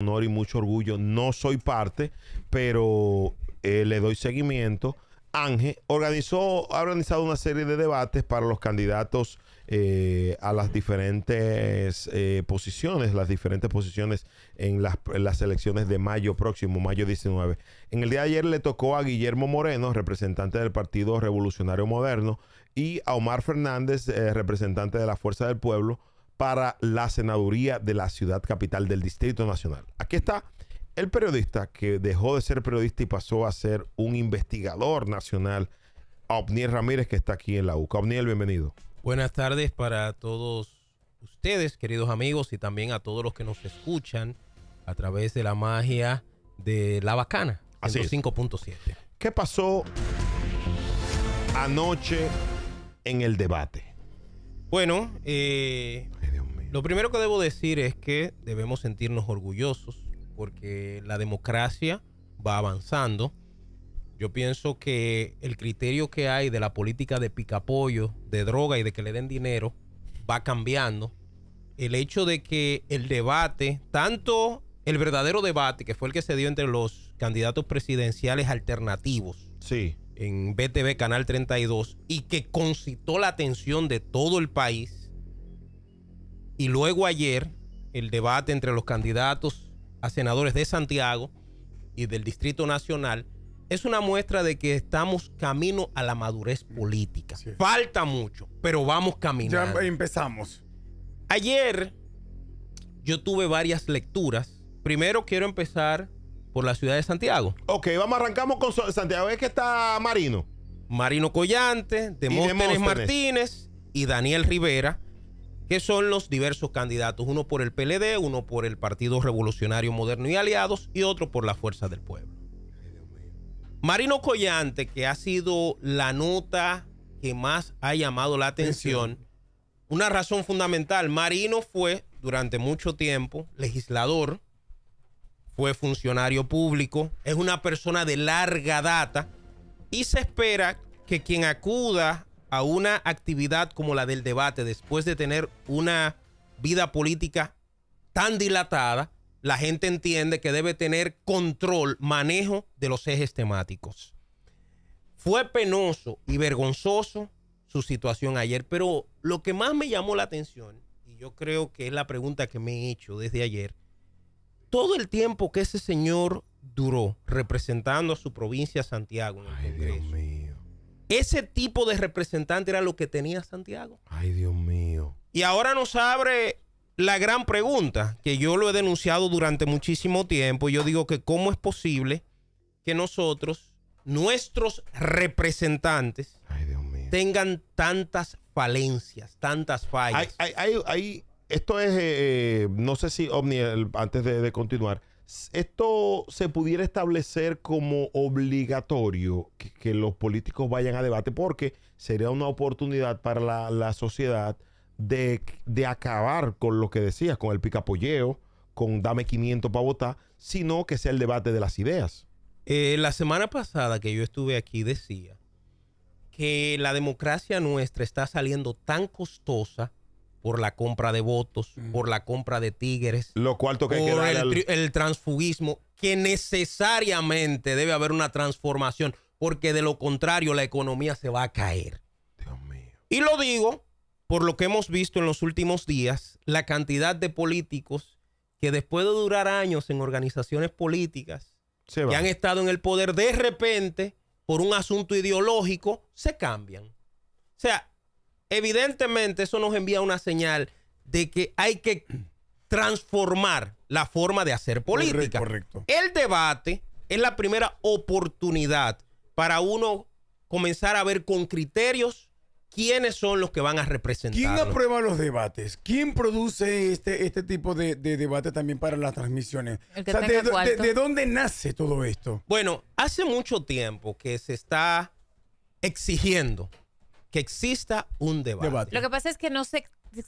honor y mucho orgullo. No soy parte, pero eh, le doy seguimiento. Ángel organizó, ha organizado una serie de debates para los candidatos eh, a las diferentes eh, posiciones, las diferentes posiciones en las, elecciones de mayo próximo, mayo 19. En el día de ayer le tocó a Guillermo Moreno, representante del Partido Revolucionario Moderno, y a Omar Fernández, representante de la Fuerza del Pueblo, para la senaduría de la ciudad capital del Distrito Nacional. Aquí está el periodista que dejó de ser periodista y pasó a ser un investigador nacional, Obniel Ramírez, que está aquí en la UCA. Obniel, bienvenido. Buenas tardes para todos ustedes, queridos amigos, y también a todos los que nos escuchan a través de la magia de La Bacana, 5.7. ¿Qué pasó anoche en el debate? Bueno, eh, lo primero que debo decir es que debemos sentirnos orgullosos porque la democracia va avanzando. Yo pienso que el criterio que hay de la política de picapollo, de droga y de que le den dinero va cambiando. El hecho de que el debate, tanto el verdadero debate que fue el que se dio entre los candidatos presidenciales alternativos, sí en BTV Canal 32 y que concitó la atención de todo el país. Y luego ayer el debate entre los candidatos a senadores de Santiago y del Distrito Nacional es una muestra de que estamos camino a la madurez política. Falta mucho, pero vamos caminando. Ya empezamos. Ayer yo tuve varias lecturas. Primero quiero empezar por la ciudad de Santiago. Ok, vamos, arrancamos con Santiago. Es que está Marino. Marino Collante, Demóstenes Martínez y Daniel Rivera, que son los diversos candidatos, uno por el PLD, uno por el Partido Revolucionario Moderno y Aliados y otro por la Fuerza del Pueblo. Marino Collante, que ha sido la nota que más ha llamado la Atención. una razón fundamental, Marino fue durante mucho tiempo legislador, fue funcionario público, es una persona de larga data y se espera que quien acuda a una actividad como la del debate después de tener una vida política tan dilatada, la gente entiende que debe tener control, manejo de los ejes temáticos. Fue penoso y vergonzoso su situación ayer, pero lo que más me llamó la atención, y yo creo que es la pregunta que me he hecho desde ayer, todo el tiempo que ese señor duró representando a su provincia Santiago Ay, Dios mío. Ese tipo de representante era lo que tenía Santiago. Ay, Dios mío. Y ahora nos abre la gran pregunta que yo lo he denunciado durante muchísimo tiempo. Yo digo que cómo es posible que nosotros, nuestros representantes, tengan tantas falencias, tantas fallas. hay esto es, eh, eh, no sé si Omni, antes de, continuar, esto se pudiera establecer como obligatorio que, los políticos vayan a debate porque sería una oportunidad para la, sociedad de, acabar con lo que decías, con el picapolleo, con dame 500 para votar, sino que sea el debate de las ideas. Eh, la semana pasada que yo estuve aquí decía que la democracia nuestra está saliendo tan costosa por la compra de votos, mm. por la compra de tigres, lo por el, transfugismo, que necesariamente debe haber una transformación, porque de lo contrario la economía se va a caer. Dios mío. Y lo digo por lo que hemos visto en los últimos días, la cantidad de políticos que después de durar años en organizaciones políticas, que han estado en el poder, de repente, por un asunto ideológico, se cambian. O sea, Evidentemente, eso nos envía una señal de que hay que transformar la forma de hacer política. Correcto, El debate es la primera oportunidad para uno comenzar a ver con criterios quiénes son los que van a representar. ¿Quién aprueba los debates? ¿Quién produce este, este tipo de, debate también para las transmisiones? de, dónde nace todo esto? Bueno, hace mucho tiempo que se está exigiendo que exista un debate. Lo que pasa es que no sé,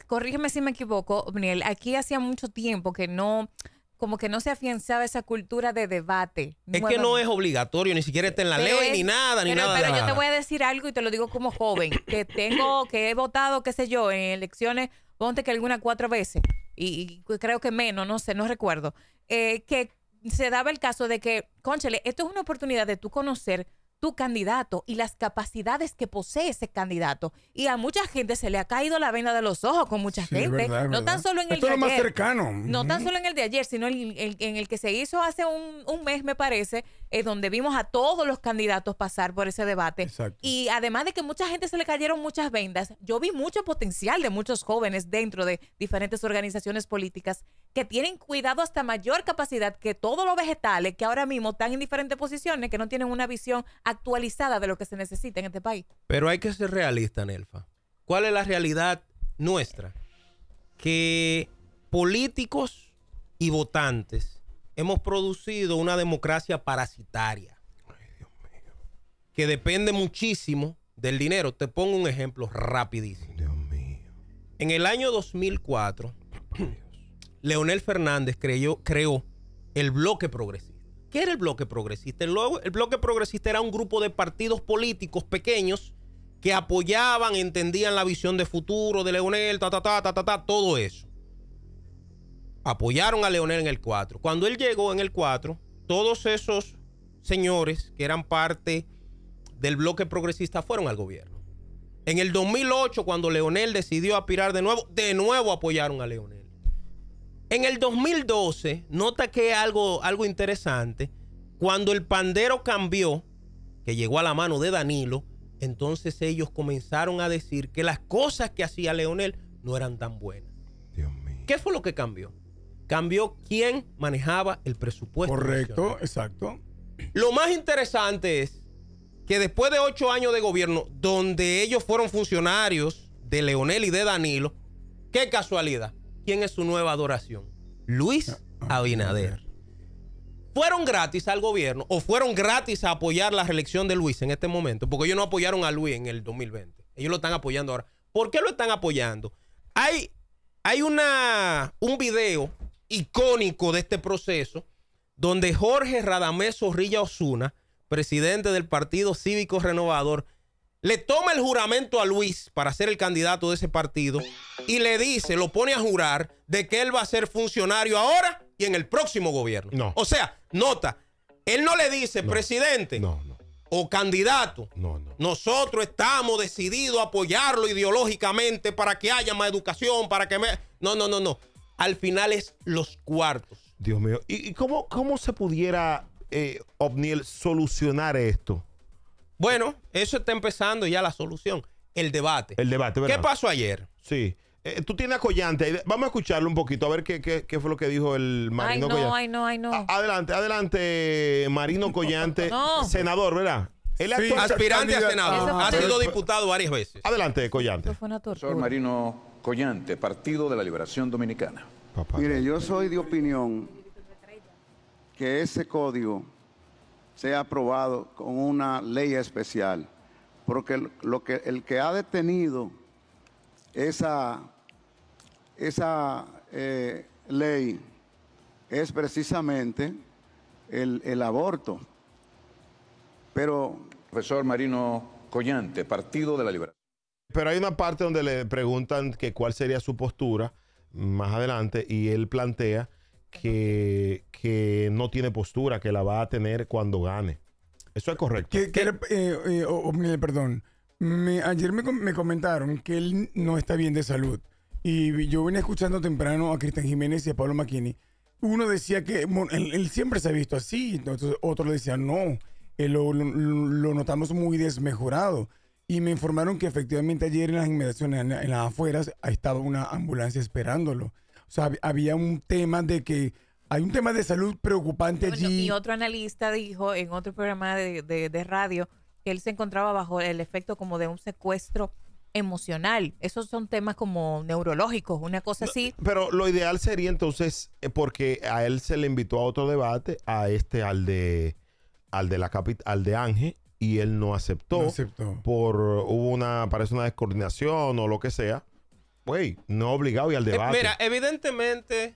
corrígeme si me equivoco, Niel, aquí hacía mucho tiempo que no como que no se afianzaba esa cultura de debate. Es que no es obligatorio, ni siquiera está en la ley, ni nada, ni nada. Pero yo te voy a decir algo y te lo digo como joven, que tengo, que he votado, qué sé yo, en elecciones, ponte que alguna cuatro veces, y, creo que menos, no sé, no recuerdo, eh, que se daba el caso de que, conchale, esto es una oportunidad de tú conocer tu candidato y las capacidades que posee ese candidato. Y a mucha gente se le ha caído la vena de los ojos con mucha gente. no tan solo en el No tan solo en el de ayer, sino en el, en el que se hizo hace un, un mes, me parece, es eh, donde vimos a todos los candidatos pasar por ese debate. Y además de que mucha gente se le cayeron muchas vendas, yo vi mucho potencial de muchos jóvenes dentro de diferentes organizaciones políticas que tienen cuidado hasta mayor capacidad que todos los vegetales que ahora mismo están en diferentes posiciones, que no tienen una visión actualizada de lo que se necesita en este país. Pero hay que ser realista, Nelfa. ¿Cuál es la realidad nuestra? Que políticos y votantes hemos producido una democracia parasitaria. Que depende muchísimo del dinero. Te pongo un ejemplo rapidísimo. En el año 2004, Leonel Fernández creyó, creó el bloque progresista. ¿Qué era el bloque progresista? El, bloque progresista era un grupo de partidos políticos pequeños que apoyaban, entendían la visión de futuro de Leonel, ta, ta, ta, ta, ta, todo eso apoyaron a Leonel en el 4. Cuando él llegó en el 4, todos esos señores que eran parte del bloque progresista fueron al gobierno. En el 2008, cuando Leonel decidió aspirar de nuevo, de nuevo apoyaron a Leonel. En el 2012, nota que algo, algo interesante, cuando el pandero cambió, que llegó a la mano de Danilo, entonces ellos comenzaron a decir que las cosas que hacía Leonel no eran tan buenas. ¿Qué fue lo que cambió? cambió quién manejaba el presupuesto. Correcto, exacto. Lo más interesante es que después de ocho años de gobierno, donde ellos fueron funcionarios de Leonel y de Danilo, qué casualidad, ¿quién es su nueva adoración? Luis ah, ah, Abinader. Fueron gratis al gobierno o fueron gratis a apoyar la reelección de Luis en este momento, porque ellos no apoyaron a Luis en el 2020. Ellos lo están apoyando ahora. ¿Por qué lo están apoyando? Hay, hay una, un video icónico de este proceso, donde Jorge Radamés Zorrilla Osuna, presidente del Partido Cívico Renovador, le toma el juramento a Luis para ser el candidato de ese partido y le dice, lo pone a jurar de que él va a ser funcionario ahora y en el próximo gobierno. No. O sea, nota, él no le dice presidente no, o candidato. No, Nosotros estamos decididos a apoyarlo ideológicamente para que haya más educación, para que... Me... No, no, no, no al final es los cuartos. Dios mío. ¿Y, cómo, cómo se pudiera, eh, solucionar esto? Bueno, eso está empezando ya la solución. El debate. El debate, ¿verdad? ¿Qué pasó ayer? Sí. Eh, tú tienes a Collante. Vamos a escucharlo un poquito, a ver qué, fue lo que dijo el Marino Collante. Ay, no, ay, no, ay, no. adelante, adelante, Marino Collante, senador, ¿verdad? El aspirante a Senado. ha sido diputado varias veces. Adelante, Collante. Señor Marino Collante, Partido de la Liberación Dominicana. Mire, yo soy de opinión que ese código sea aprobado con una ley especial, porque lo que, el que ha detenido esa, esa eh, ley es precisamente el, el aborto. Pero Profesor Marino Collante, Partido de la Liberación. Pero hay una parte donde le preguntan que cuál sería su postura más adelante y él plantea que, no tiene postura, que la va a tener cuando gane. Eso es correcto. Que, perdón. ayer me, comentaron que él no está bien de salud. Y yo venía escuchando temprano a Cristian Jiménez y a Pablo McKinney. Uno decía que él, siempre se ha visto así, entonces otro decía no lo, notamos muy desmejorado. Y me informaron que efectivamente ayer en las inmediaciones, en, las afueras, estaba una ambulancia esperándolo. O sea, había un tema de que hay un tema de salud preocupante allí. Y otro analista dijo en otro programa de, de radio que él se encontraba bajo el efecto como de un secuestro emocional. Esos son temas como neurológicos, una cosa así. Pero lo ideal sería entonces, eh, porque a él se le invitó a otro debate, a este, al de al de la al de Ángel y él no aceptó, aceptó. por hubo una parece una descoordinación o lo que sea. Güey, no obligado y al eh, debate. mira, evidentemente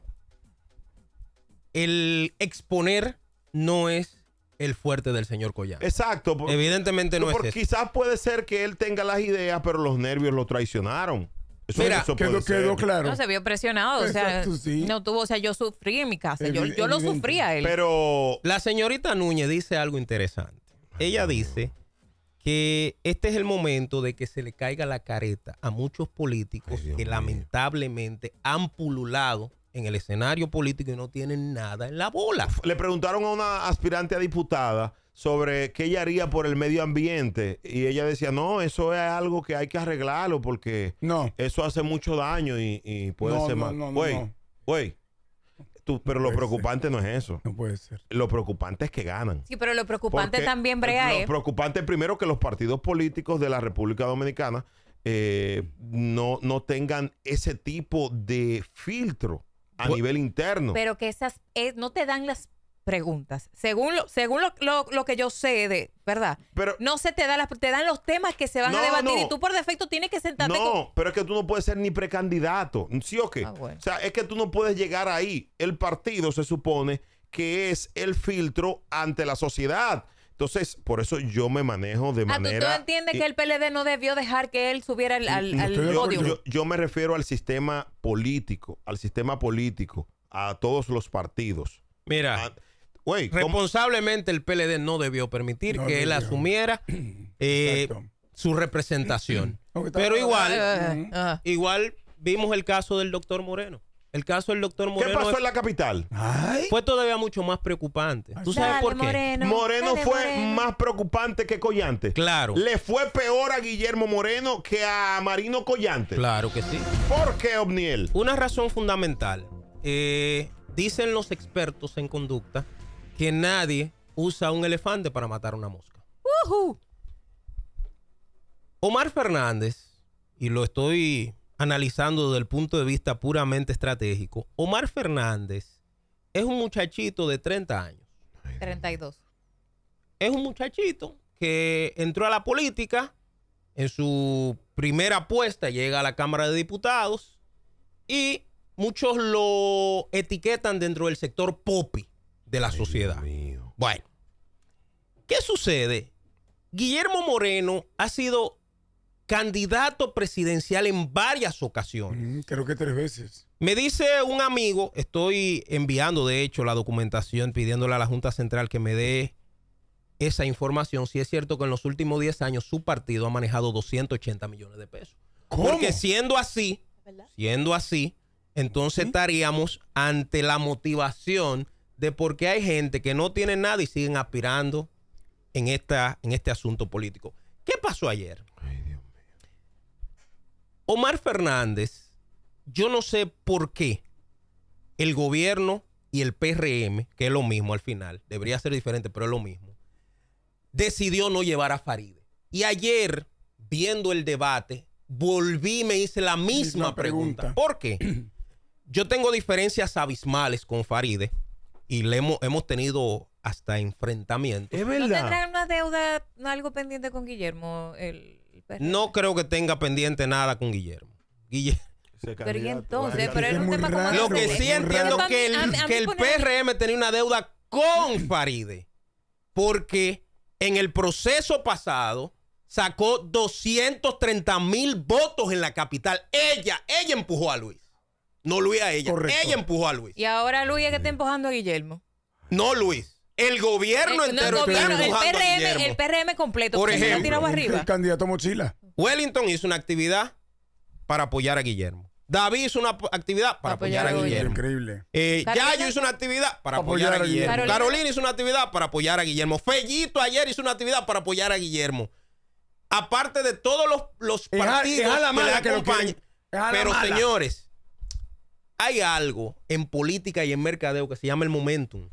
el exponer no es el fuerte del señor Collado. Exacto. Evidentemente no, es. Porque quizás puede ser que él tenga las ideas, pero los nervios lo traicionaron. Eso, quedó, quedó, claro. No, se vio presionado. o sea, no tuvo, o sea, yo sufrí en mi casa. Yo, lo sufrí a él. Pero la señorita Núñez dice algo interesante. Ella dice que este es el momento de que se le caiga la careta a muchos políticos que lamentablemente han pululado en el escenario político y no tienen nada en la bola. Le preguntaron a una aspirante a diputada sobre qué ella haría por el medio ambiente y ella decía, no, eso es algo que hay que arreglarlo porque no. eso hace mucho daño y, puede no, ser no, mal. no. güey. Tú, pero lo preocupante no es eso. No puede ser. Lo preocupante es que ganan. Sí, pero lo preocupante también, Brea, Lo ¿eh? preocupante primero que los partidos políticos de la República Dominicana eh, no, no tengan ese tipo de filtro a pues, nivel interno. Pero que esas eh, no te dan las preguntas. Según lo, según lo, que yo sé de, ¿verdad? Pero, no se te da las, te dan los temas que se van a debatir y tú por defecto tienes que sentarte. No, pero es que tú no puedes ser ni precandidato, ¿sí o qué? Ah, o sea, es que tú no puedes llegar ahí. El partido se supone que es el filtro ante la sociedad. Entonces, por eso yo me manejo de ah, manera. ¿tú, entiendes que el PLD no debió dejar que él subiera al, al, yo, me refiero al sistema político, al sistema político, a todos los partidos. Mira. Ah, responsablemente el PLD no debió permitir que él asumiera eh, su representación. Pero igual, igual vimos el caso del doctor Moreno. El caso del doctor Moreno. ¿Qué pasó en la capital? Fue todavía mucho más preocupante. ¿Tú sabes por qué? Moreno, fue más preocupante que Collante. Claro. Le fue peor a Guillermo Moreno que a Marino Collante. Claro que sí. ¿Por qué, Obniel? Una razón fundamental. Eh, dicen los expertos en conducta que nadie usa un elefante para matar una mosca. Uh Omar Fernández, y lo estoy analizando desde el punto de vista puramente estratégico, Omar Fernández es un muchachito de 30 años. 32. Es un muchachito que entró a la política en su primera apuesta, llega a la Cámara de Diputados y muchos lo etiquetan dentro del sector popi de la sociedad. Bueno, ¿qué sucede? Guillermo Moreno ha sido candidato presidencial en varias ocasiones. creo que tres veces. Me dice un amigo, estoy enviando de hecho la documentación pidiéndole a la Junta Central que me dé esa información. Si es cierto que en los últimos 10 años su partido ha manejado 280 millones de pesos. Porque siendo así, siendo así, entonces estaríamos ante la motivación de por qué hay gente que no tiene nada y siguen aspirando en, esta, en este asunto político. ¿Qué pasó ayer? Omar Fernández, yo no sé por qué el gobierno y el PRM, que es lo mismo al final, debería ser diferente, pero es lo mismo, decidió no llevar a Faride. Y ayer, viendo el debate, volví y me hice la misma pregunta. ¿Por qué? Yo tengo diferencias abismales con Faride y le hemos, hemos tenido hasta enfrentamientos. Es verdad. ¿No tendrán una deuda, algo pendiente con Guillermo? No creo que tenga pendiente nada con Guillermo. entonces, Lo que sí entiendo es que el PRM tenía una deuda con Faride. Porque en el proceso pasado sacó 230 mil votos en la capital. Ella, ella empujó a Luis. No Luis a ella. Ella empujó a Luis. Y ahora Luis es que está empujando a Guillermo. No Luis. El gobierno eh, entero el, el, PRM, completo. Por ejemplo, arriba. el candidato mochila. Wellington hizo una actividad para apoyar a Guillermo. David hizo una actividad para apoyar, a Guillermo. Increíble. Eh, Yayo hizo una actividad para apoyar, a Guillermo. Carolina. hizo una actividad para apoyar a Guillermo. Fellito ayer hizo una actividad para apoyar a Guillermo. Aparte de todos los, partidos que acompañan. Pero señores, hay algo en política y en mercadeo que se llama el momentum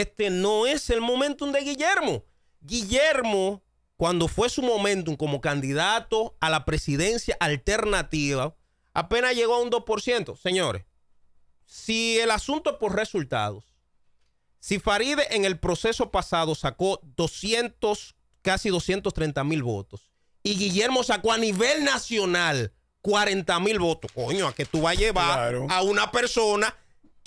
este no es el momentum de Guillermo. Guillermo, cuando fue su momentum como candidato a la presidencia alternativa, apenas llegó a un 2%. Señores, si el asunto es por resultados, si Faride en el proceso pasado sacó 200, casi 230 mil votos, y Guillermo sacó a nivel nacional 40 mil votos, coño, a que tú vas a llevar a una persona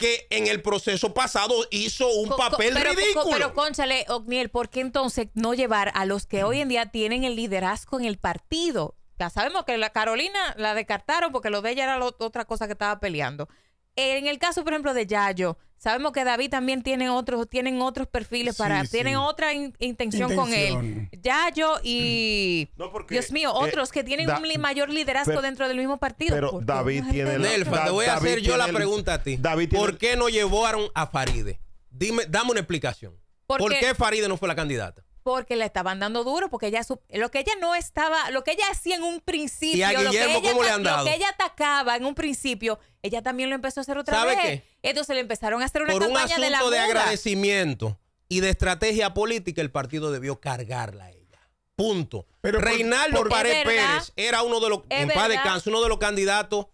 que en el proceso pasado hizo un papel ridículo. pero, Conchale, Ogniel, ¿por qué entonces no llevar a los que hoy en día tienen el liderazgo en el partido? Ya sabemos que la Carolina la descartaron porque lo de ella era otra cosa que estaba peleando en el caso, por ejemplo, de Yayo, sabemos que David también tiene otros, tienen otros perfiles para, tienen otra intención, con él. Yayo y Dios mío, eh, otros que tienen un mayor liderazgo dentro del mismo partido. David tiene la Nelfa, te voy a hacer yo la pregunta a ti. David ¿Por qué no llevaron a Faride? Dime, dame una explicación. ¿Por qué Faride no fue la candidata? porque le estaban dando duro, porque ella lo que ella no estaba, lo que ella hacía en un principio, lo, que ella, atacaba en un principio, ella también lo empezó a hacer otra vez. Entonces le empezaron a hacer una Por un asunto de agradecimiento y de estrategia política, el partido debió cargarla a ella. Punto. Pero Reinaldo Pérez era uno de los, uno de los candidatos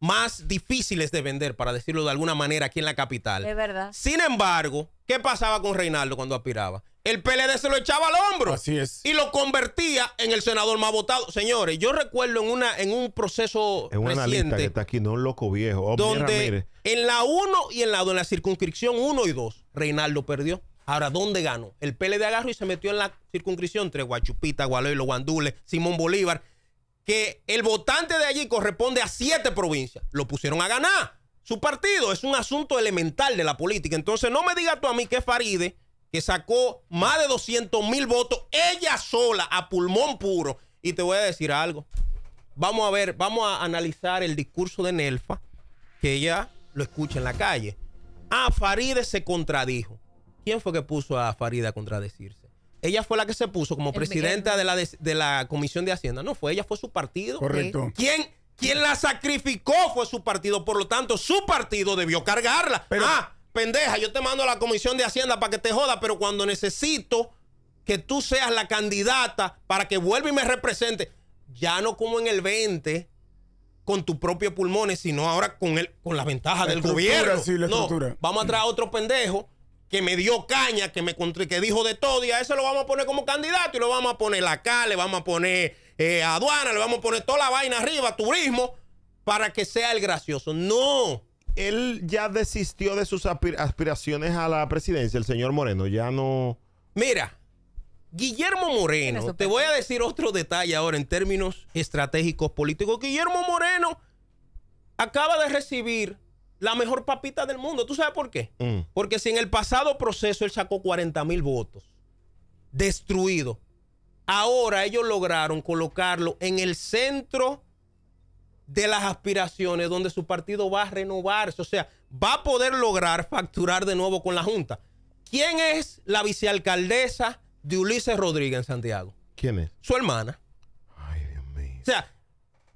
más difíciles de vender, para decirlo de alguna manera, aquí en la capital. Es verdad. Sin embargo, ¿qué pasaba con Reinaldo cuando aspiraba? el PLD se lo echaba al hombro. Así es. Y lo convertía en el senador más votado. Señores, yo recuerdo en una en un proceso en una reciente, que está aquí, no un loco viejo, oh, donde en la 1 y en la 2, en la circunscripción 1 y 2, Reinaldo perdió. Ahora, ¿dónde ganó? El PLD agarró y se metió en la circunscripción entre Guachupita, Gualoy, Guandule, Simón Bolívar, que el votante de allí corresponde a siete provincias. Lo pusieron a ganar. Su partido es un asunto elemental de la política. Entonces, no me digas tú a mí que Faride que sacó más de 200 mil votos, ella sola, a pulmón puro. Y te voy a decir algo. Vamos a ver, vamos a analizar el discurso de Nelfa, que ella lo escucha en la calle. Ah, Faride se contradijo. ¿Quién fue que puso a Faride a contradecirse? Ella fue la que se puso como presidenta de la, de, la Comisión de Hacienda. No, fue ella, fue su partido. Correcto. ¿Quién, quien la sacrificó fue su partido. Por lo tanto, su partido debió cargarla. ah, pendeja, yo te mando a la Comisión de Hacienda para que te joda, pero cuando necesito que tú seas la candidata para que vuelva y me represente, ya no como en el 20 con tus propios pulmones, sino ahora con el, con la ventaja del gobierno. vamos a traer a otro pendejo que me dio caña, que me que dijo de todo, y a ese lo vamos a poner como candidato, y lo vamos a poner la acá, le vamos a poner eh, aduana, le vamos a poner toda la vaina arriba, turismo, para que sea el gracioso. No él ya desistió de sus aspiraciones a la presidencia, el señor Moreno, ya no... Mira, Guillermo Moreno, te voy a decir otro detalle ahora en términos estratégicos políticos. Guillermo Moreno acaba de recibir la mejor papita del mundo. ¿Tú sabes por qué? Mm. Porque si en el pasado proceso él sacó 40 mil votos, destruido, ahora ellos lograron colocarlo en el centro de las aspiraciones donde su partido va a renovarse, o sea, va a poder lograr facturar de nuevo con la Junta. ¿Quién es la vicealcaldesa de Ulises Rodríguez en Santiago? ¿Quién es? Su hermana. Ay, Dios mío. O sea,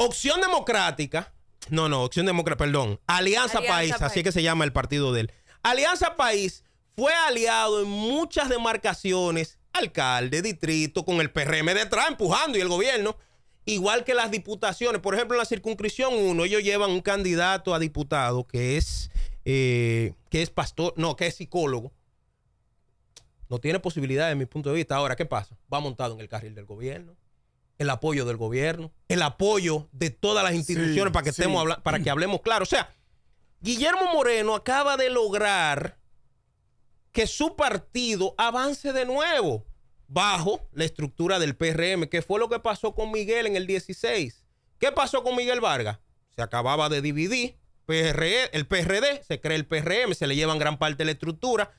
Opción Democrática, no, no, Opción Democrática, perdón, Alianza, País, País, así es que se llama el partido de él. Alianza País fue aliado en muchas demarcaciones, alcalde, distrito, con el PRM detrás empujando y el gobierno. Igual que las diputaciones, por ejemplo, en la circunscripción 1, ellos llevan un candidato a diputado que es, eh, que es pastor, no, que es psicólogo. No tiene posibilidad desde mi punto de vista. Ahora, ¿qué pasa? Va montado en el carril del gobierno, el apoyo del gobierno, el apoyo de todas las instituciones para, que para que hablemos claro. O sea, Guillermo Moreno acaba de lograr que su partido avance de nuevo bajo la estructura del PRM, que fue lo que pasó con Miguel en el 16. ¿Qué pasó con Miguel Vargas? Se acababa de dividir e, el PRD, se cree el PRM, se le llevan gran parte de la estructura,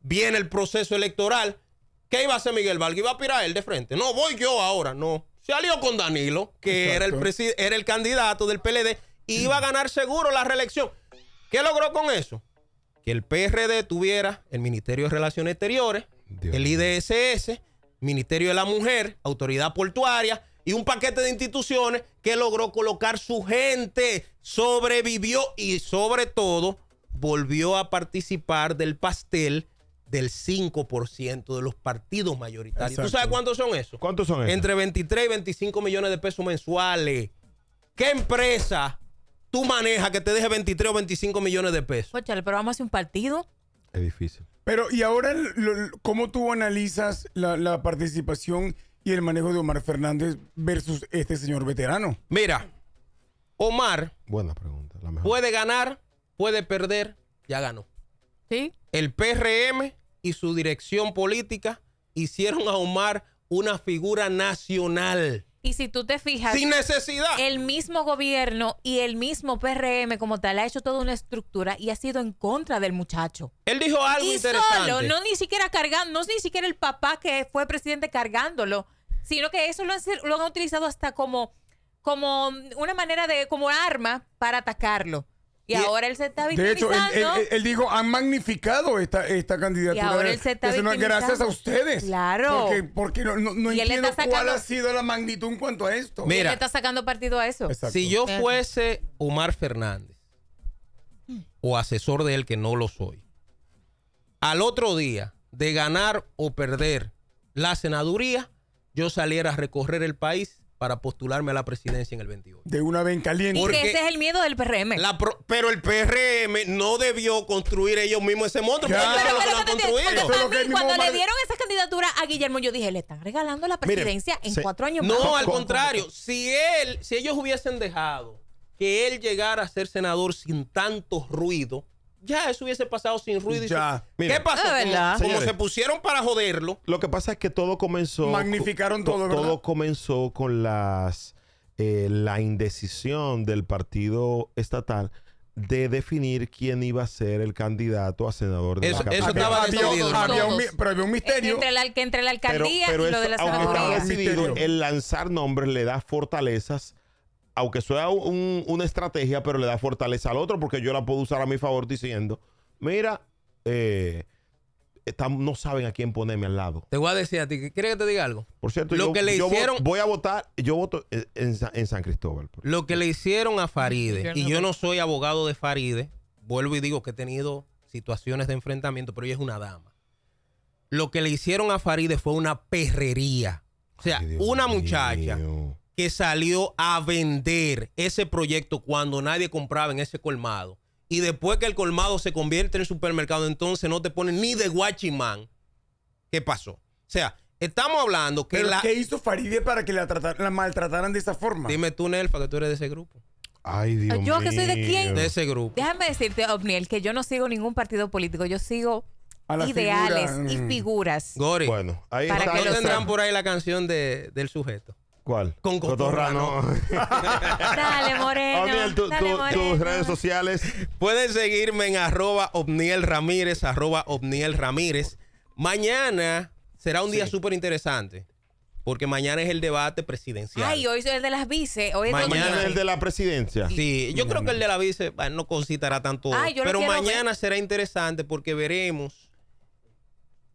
viene el proceso electoral. ¿Qué iba a hacer Miguel Vargas? Iba a pirar él de frente. No, voy yo ahora, no. Se alió con Danilo, que era el, era el candidato del PLD, y iba a ganar seguro la reelección. ¿Qué logró con eso? Que el PRD tuviera el Ministerio de Relaciones Exteriores, el IDSS, Ministerio de la Mujer, Autoridad Portuaria y un paquete de instituciones que logró colocar su gente, sobrevivió y sobre todo volvió a participar del pastel del 5% de los partidos mayoritarios. ¿Tú sabes cuántos son esos? ¿Cuántos son esos? Entre 23 y 25 millones de pesos mensuales. ¿Qué empresa tú manejas que te deje 23 o 25 millones de pesos? Oye, pero vamos a hacer un partido difícil. Pero, ¿y ahora cómo tú analizas la, participación y el manejo de Omar Fernández versus este señor veterano? Mira, Omar. Puede ganar, puede perder, ya ganó. El PRM y su dirección política hicieron a Omar una figura nacional. Y si tú te fijas, El mismo gobierno y el mismo PRM como tal ha hecho toda una estructura y ha sido en contra del muchacho. Él dijo algo interesante. no ni siquiera cargando, no es ni siquiera el papá que fue presidente cargándolo, sino que eso lo han, lo han utilizado hasta como, como una manera de, como arma para atacarlo. Y, ahora él se está victimizando. De hecho, él, dijo, han magnificado esta, esta candidatura. Y ahora gracias a ustedes. Claro. Porque, no, entiendo cuál ha sido la magnitud en cuanto a esto. Mira, él está sacando partido a eso. Si yo fuese Omar Fernández, o asesor de él, que no lo soy, al otro día de ganar o perder la senaduría, yo saliera a recorrer el país para postularme a la presidencia en el 28. De una vez caliente. Porque ese es el miedo del PRM. pero el PRM no debió construir ellos mismos ese monstruo. cuando le dieron esa candidatura a Guillermo, yo dije, le están regalando la presidencia en cuatro años no, más. No, al contrario. Si él, si ellos hubiesen dejado que él llegara a ser senador sin tanto ruido, ya eso hubiese pasado sin ruido. ya. ¿Qué pasó? Como, se pusieron para joderlo. Lo que pasa es que todo comenzó. Magnificaron todo, ¿verdad? Todo comenzó con las eh, la indecisión del partido estatal de definir quién iba a ser el candidato a senador de la la eso estaba pero había un misterio entre la, alcaldía y lo de la senaduría. el lanzar nombres le da fortalezas aunque sea una estrategia, pero le da fortaleza al otro porque yo la puedo usar a mi favor diciendo, mira, eh, no saben a quién ponerme al lado. Te voy a decir a ti, ¿quieres que te diga algo? Por cierto, lo yo, que le voy a votar, yo voto en, San Cristóbal. Lo que le hicieron a Faride, y yo no soy abogado de Faride, vuelvo y digo que he tenido situaciones de enfrentamiento, pero ella es una dama. Lo que le hicieron a Faride fue una perrería. O sea, una muchacha que salió a vender ese proyecto cuando nadie compraba en ese colmado. Y después que el colmado se convierte en supermercado, entonces no te ponen ni de guachimán. ¿Qué pasó? O sea, estamos hablando que la... ¿Qué hizo Faride para que la, la maltrataran de esa forma? Dime tú, Nelfa, que tú eres de ese grupo. Ay, Dios ¿Yo que soy de quién? De ese grupo. Déjame decirte, Ovniel, que yo no sigo ningún partido político. Yo sigo ideales y mm. figuras. Gori. Bueno, ahí tendrán por ahí la canción del sujeto? ¿Cuál? Con Cotorrano. Dale, Moreno. tus redes sociales. Pueden seguirme en arroba obnielramírez. Mañana será un día súper interesante. Porque mañana es el debate presidencial. Ay, hoy es el de las vice. mañana es el de la presidencia. Sí, yo creo que el de la vice no concitará tanto. pero mañana será interesante porque veremos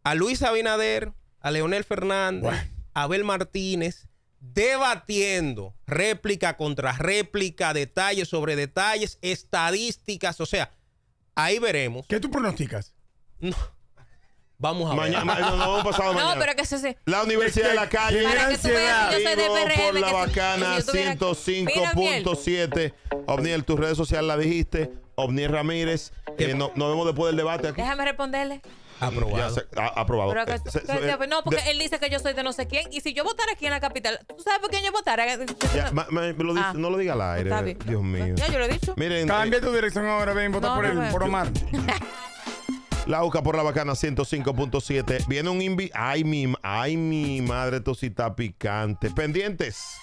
a Luis Abinader, a Leonel Fernández, a Abel Martínez, debatiendo réplica contra réplica, detalles sobre detalles, estadísticas, o sea, ahí veremos. ¿Qué tú pronosticas? No. Vamos a ver. Mañana, no, pasado mañana. No, pero que se, se... La Universidad de la este, Calle. yo soy de por la bacana 105.7. Ovniel, tus redes sociales la dijiste. Ovniel Ramírez. Eh, nos vemos después del debate Déjame responderle. Aprobado. aprobado. Este, pues, no, porque él dice que yo soy de no sé quién. Y si yo votara aquí en la capital, ¿tú sabes por quién yo votara? Ah. no lo diga al aire. Dios mío. Ya yo lo he dicho. Miren, Cambia eh, tu dirección ahora, ven, vota votar por, él por Omar. La UCA por la bacana 105.7. Viene un invi. Ay mi, ay, mi madre, esto está picante. Pendientes.